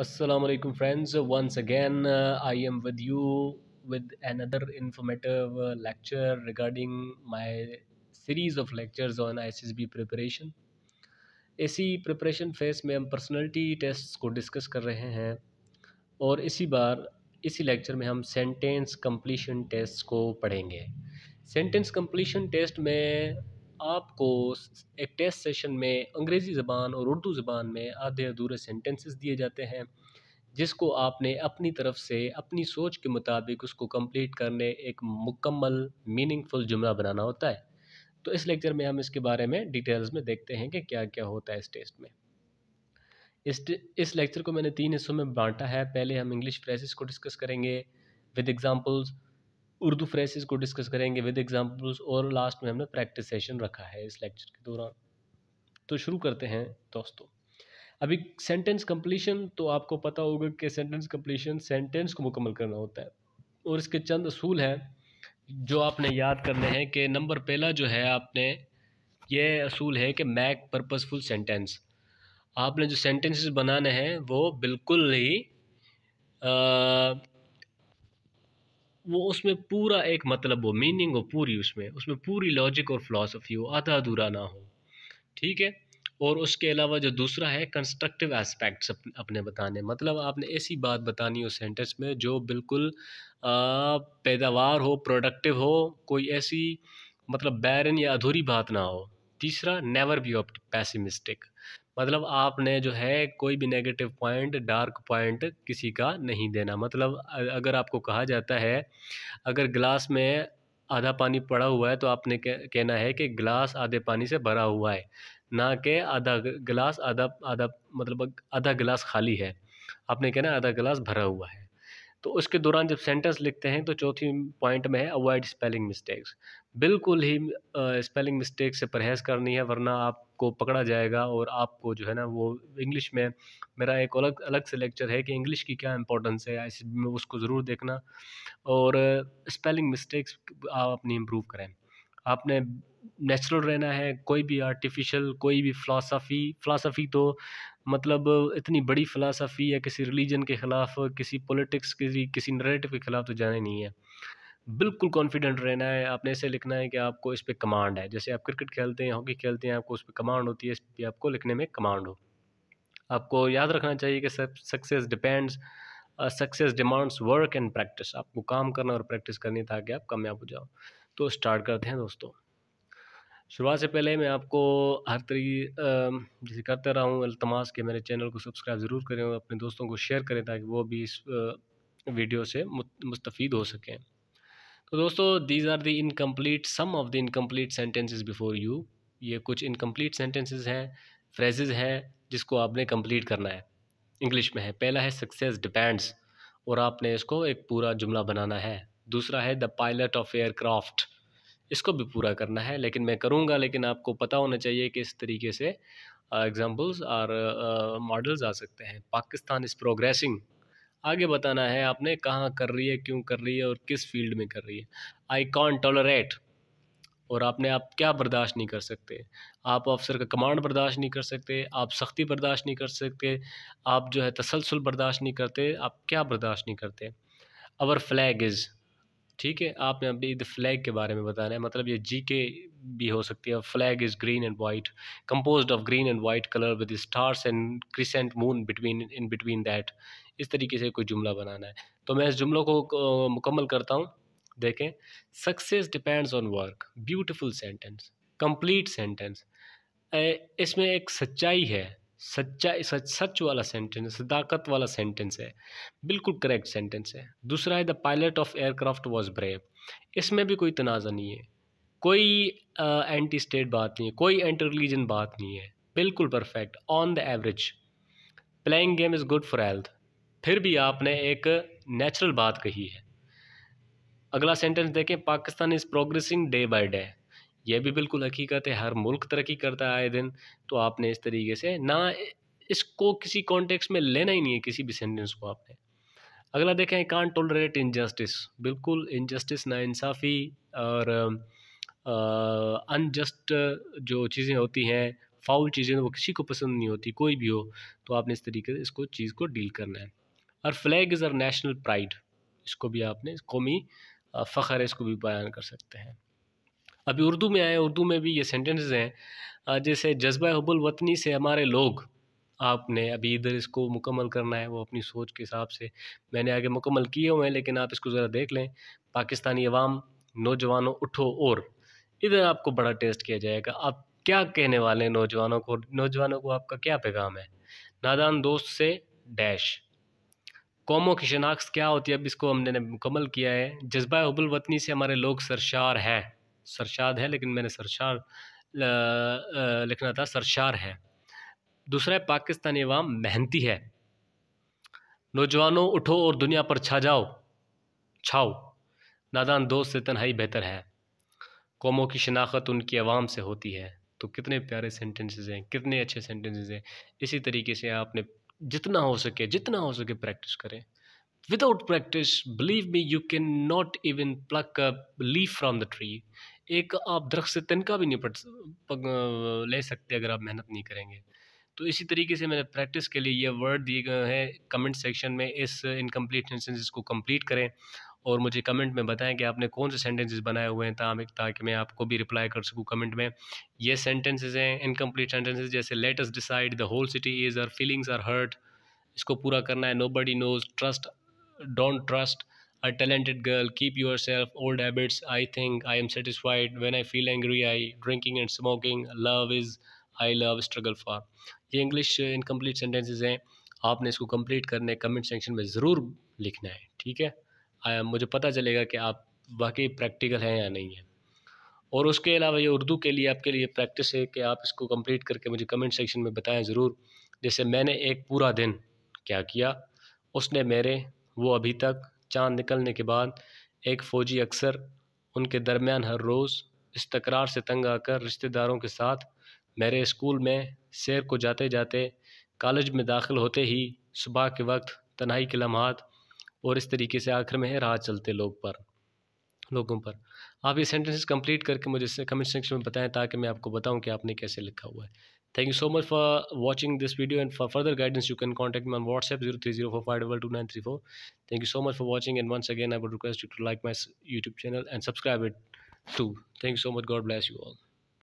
Aslam friends once again I am with you with an other informative lecture regarding my series of lectures on I C B preparation इसी preparation phase में हम personality tests को discuss कर रहे हैं और इसी बार इसी लेक्चर में हम सेंटेंस कम्पलीशन टेस्ट को पढ़ेंगे सेंटेंस कम्पलीशन टेस्ट में आपको एक टेस्ट सेशन में अंग्रेज़ी ज़बान और उर्दू ज़बान में आधे अधूरे सेंटेंसेस दिए जाते हैं जिसको आपने अपनी तरफ से अपनी सोच के मुताबिक उसको कंप्लीट करने एक मुकम्मल मीनिंगफुल जुमला बनाना होता है तो इस लेक्चर में हम इसके बारे में डिटेल्स में देखते हैं कि क्या क्या होता है इस टेस्ट में इस इस लेक्चर को मैंने तीन हिस्सों में बांटा है पहले हम इंग्लिश फ्रेजेस को डिस्कस करेंगे विद एग्जांपल्स उर्दू फ्रेसिस को डिस्कस करेंगे विद एग्जाम्पल्स और लास्ट में हमने प्रैक्टिस सेशन रखा है इस लेक्चर के दौरान तो शुरू करते हैं दोस्तों अभी सेंटेंस कंप्लीशन तो आपको पता होगा कि सेंटेंस कंप्लीशन सेंटेंस को मुकम्मल करना होता है और इसके चंद असूल हैं जो आपने याद करने हैं कि नंबर पहला जो है आपने ये असूल है कि मैक पर्पसफुल सेंटेंस आपने जो सेंटेंसेस बनाने हैं वो बिल्कुल ही वो उसमें पूरा एक मतलब हो मीनिंग हो पूरी उसमें उसमें पूरी लॉजिक और फिलासफी हो आधा अधूरा ना हो ठीक है और उसके अलावा जो दूसरा है कंस्ट्रक्टिव एस्पेक्ट्स अपने बताने मतलब आपने ऐसी बात बतानी हो सेंटेंस में जो बिल्कुल पैदावार हो प्रोडक्टिव हो कोई ऐसी मतलब बैरन या अधूरी बात ना हो तीसरा नेवर बी पैसिमिस्टिक मतलब आपने जो है कोई भी नेगेटिव पॉइंट डार्क पॉइंट किसी का नहीं देना मतलब अगर आपको कहा जाता है अगर ग्लास में आधा पानी पड़ा हुआ है तो आपने कहना है कि ग्लास आधे पानी से भरा हुआ है ना कि आधा गिलास आधा आधा मतलब आधा गिलास खाली है आपने कहना आधा गिलास भरा हुआ है तो उसके दौरान जब सेंटेंस लिखते हैं तो चौथी पॉइंट में है अवॉइड स्पेलिंग मिस्टेक्स बिल्कुल ही स्पेलिंग मिस्टेक से परहेज करनी है वरना आपको पकड़ा जाएगा और आपको जो है ना वो इंग्लिश में मेरा एक अलग अलग से लेक्चर है कि इंग्लिश की क्या इंपॉर्टेंस है उसको ज़रूर देखना और स्पेलिंग मिस्टेक्स आप अपनी इम्प्रूव करें आपने नेचुरल रहना है कोई भी आर्टिफिशियल कोई भी फ़िलासफ़ी फ़िलासफ़ी तो मतलब इतनी बड़ी फ़िलासफ़ी या किसी रिलीजन के ख़िलाफ़ किसी पॉलिटिक्स किसी किसी नरेटिव के ख़िलाफ़ तो जाना नहीं है बिल्कुल कॉन्फिडेंट रहना है आपने ऐसे लिखना है कि आपको इस पर कमांड है जैसे आप क्रिकेट खेलते हैं हॉकी खेलते हैं आपको उस पर कमांड होती है इस पर आपको लिखने में कमांड हो आपको याद रखना चाहिए कि success depends success demands work and practice आपको काम करना और प्रैक्टिस करनी ताकि आप कामयाब हो जाओ तो स्टार्ट करते हैं दोस्तों शुरुआत से पहले मैं आपको हर तरीके जैसे करता रहा हूँ अल्तमास के मेरे चैनल को सब्सक्राइब ज़रूर करें और अपने दोस्तों को शेयर करें ताकि वो भी इस वीडियो से मुस्तफ़ हो सकें तो दोस्तों these are the incomplete some of the incomplete sentences before you ये कुछ इनकम्प्लीट सेंटेंसेस हैं फ्रेजेज हैं जिसको आपने कम्प्लीट करना है इंग्लिश में है पहला है सक्सेस डिपेंड्स और आपने इसको एक पूरा जुमला बनाना है दूसरा है द पायलट ऑफ एयरक्राफ्ट इसको भी पूरा करना है लेकिन मैं करूँगा लेकिन आपको पता होना चाहिए कि इस तरीके से एग्जाम्पल्स और मॉडल्स आ सकते हैं पाकिस्तान इज़ प्रोग्रेसिंग आगे बताना है आपने कहाँ कर रही है क्यों कर रही है और किस फील्ड में कर रही है आई कॉन्ट टॉलरेट और आपने आप क्या बर्दाश्त नहीं कर सकते आप ऑफिसर का कमांड बर्दाश्त नहीं कर सकते आप सख्ती बर्दाश्त नहीं कर सकते आप जो है तसलसल बर्दाश्त नहीं करते आप क्या बर्दाश्त नहीं करते अवर फ्लैग इज़ ठीक है आपने अभी द फ्लैग के बारे में बताना है मतलब ये जी के भी हो सकती है flag is green and white compose of green and white colour with stars and crescent moon between in between that इस तरीके से कोई जुमला बनाना है तो मैं इस जुमलों को मुकम्मल करता हूँ देखें success depends on work beautiful sentence complete sentence इसमें एक सच्चाई है सच्चा सच सच वाला सेंटेंस सदाकत वाला सेंटेंस है बिल्कुल करेक्ट सेंटेंस है दूसरा है the pilot of aircraft was brave इसमें भी कोई तनाज़ा नहीं है कोई एंटी स्टेट बात नहीं है कोई एंटी रिलीजन बात नहीं है बिल्कुल perfect on the average playing game is good for health फिर भी आपने एक नेचुरल बात कही है अगला सेंटेंस देखें Pakistan is progressing day by day यह भी बिल्कुल हकीकत है हर मुल्क तरक्की करता है आए दिन तो आपने इस तरीके से ना इसको किसी कॉन्टेक्स्ट में लेना ही नहीं है किसी भी सेंटेंस को आपने अगला देखें कान टोलरेट इनजस्टिस बिल्कुल इनजस्टिस इंसाफ़ी और अनजस्ट जो चीज़ें होती हैं फाउल चीज़ें वो किसी को पसंद नहीं होती कोई भी हो तो आपने इस तरीके से इसको चीज़ को डील करना है और flag is our national pride इसको भी आपने कौमी फ़खर है इसको भी बयान कर सकते हैं अभी उर्दू में आए उर्दू में भी ये सेंटेंसेस हैं जैसे जज्बा हबुल वतनी से हमारे लोग आपने अभी इधर इसको मुकम्मल करना है वो अपनी सोच के हिसाब से मैंने आगे मुकम्मल किए हुए हैं लेकिन आप इसको ज़रा देख लें पाकिस्तानी अवाम नौजवानों उठो और इधर आपको बड़ा टेस्ट किया जाएगा आप क्या कहने वाले हैं नौजवानों को नौजवानों को आपका क्या पैगाम है नादान दोस्त से डैश कौमों की शनाख्त क्या होती है अब इसको हमने मुकम्मल किया है जज्बा हबुल वतनी से हमारे लोग सरशार हैं सरशाद है लेकिन मैंने सरशार लिखना था सरशार है दूसरा है पाकिस्तानी अवाम मेहनती है नौजवानों उठो और दुनिया पर छा जाओ छाओ नादान दोस्त से तनहाई बेहतर है कौमों की शिनाख्त उनकी आवाम से होती है तो कितने प्यारे सेंटेंसेस हैं कितने अच्छे सेंटेंसेस हैं इसी तरीके से आपने जितना हो सके जितना हो सके प्रैक्टिस करें without practice believe me you can not even pluck leave leaf the tree एक आप दरख्त से तिनका भी नहीं पट ले सकते अगर आप मेहनत नहीं करेंगे तो इसी तरीके से मैंने प्रैक्टिस के लिए ये वर्ड दिए गए हैं कमेंट सेक्शन में इस इनकम्प्लीट सेंटेंसेस को कंप्लीट करें और मुझे कमेंट में बताएं कि आपने कौन से सेंटेंसेस बनाए हुए हैं ताकि ताकि मैं आपको भी रिप्लाई कर सकूं कमेंट में ये सेंटेंसेस हैं इनकम्प्लीट सेंटेंसेस जैसे let's decide the whole city is our feelings are hurt इसको पूरा करना है nobody knows trust don't trust a talented girl keep yourself old habits i think i am satisfied when i feel angry i drinking and smoking love is I love struggle for ये English incomplete sentences हैं आपने इसको complete करने comment section में ज़रूर लिखना है ठीक है आ, मुझे पता चलेगा कि आप वाकई प्रैक्टिकल हैं या नहीं है और उसके अलावा ये उर्दू के लिए आपके लिए प्रैक्टिस है कि आप इसको कम्प्लीट करके मुझे कमेंट सेक्शन में बताएँ ज़रूर जैसे मैंने एक पूरा दिन क्या किया उसने मेरे वो अभी तक चाँद निकलने के बाद एक फ़ौजी अक्सर उनके दरमियान हर रोज़ इस तकरार से तंग आकर रिश्तेदारों के साथ मेरे स्कूल में शेर को जाते जाते कॉलेज में दाखिल होते ही सुबह के वक्त तनाई के लम्हात और इस तरीके से आखिर में रहा राह चलते लोग पर लोगों पर आप ये सेंटेंसेस कंप्लीट करके मुझे कमेंट सेक्शन में बताएं ताकि मैं आपको बताऊं कि आपने कैसे लिखा हुआ है thank you so much for watching this video and for further guidance you can contact me on whatsapp 030452934 thank you so much for watching and once again i would request you to like my youtube channel and subscribe it too thank you so much god bless you all